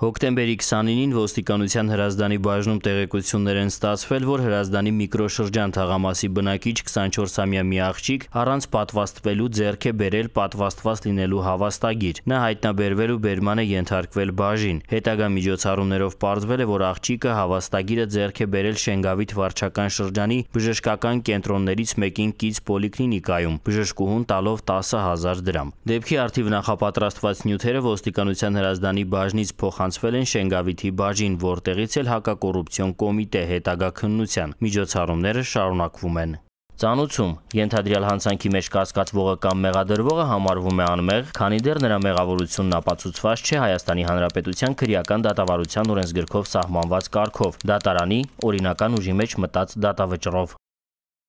Հոկտեմբերի 29-ին ոստիկանության հրազդանի բաժնում տեղեկություններ են ստացվել, որ հրազդանի միկրոշրջան թաղամասի բնակիչ 24-ամյա մի աղջիկ առանց պատվաստվելու ձեռք է բերել պատվաստված լինելու հավաստագիր։ Նա հայտնաբերվել ու բերման է ենթարկվել բաժին։ Հետագա միջոցառումներով պարզվել է, որ աղջիկը հավաստագիրը ձեռք է բերել Շենգավիթ վարչական շրջանի բժշկական կենտրոններից մեկին Կից պոլիկլինիկայում, բժշկուհուն տալով 10000 դրամ։ Դեպքի արդիվ նախապատրաստված նյութերը ոստիկանության հրազդանի բաժնից փոխան գրանցվել են Շենգավիթի բաժին, որտեղից էլ հակակոռուպցիոն կոմիտե հետագա քննության միջոցառումները շարունակվում են։ Ծանուցում ենթադրյալ հանցանքի մեջ կասկածվողը կամ մեղադրվողը համարվում է անմեղ, քանի դեռ նրա մեղավորությունն ապացուցված չէ Հայաստանի Հանրապետության քրեական դատավարության օրենսգրքով սահմանված կարգով՝ դատարանի օրինական ուժի մեջ մտած դատավճռով։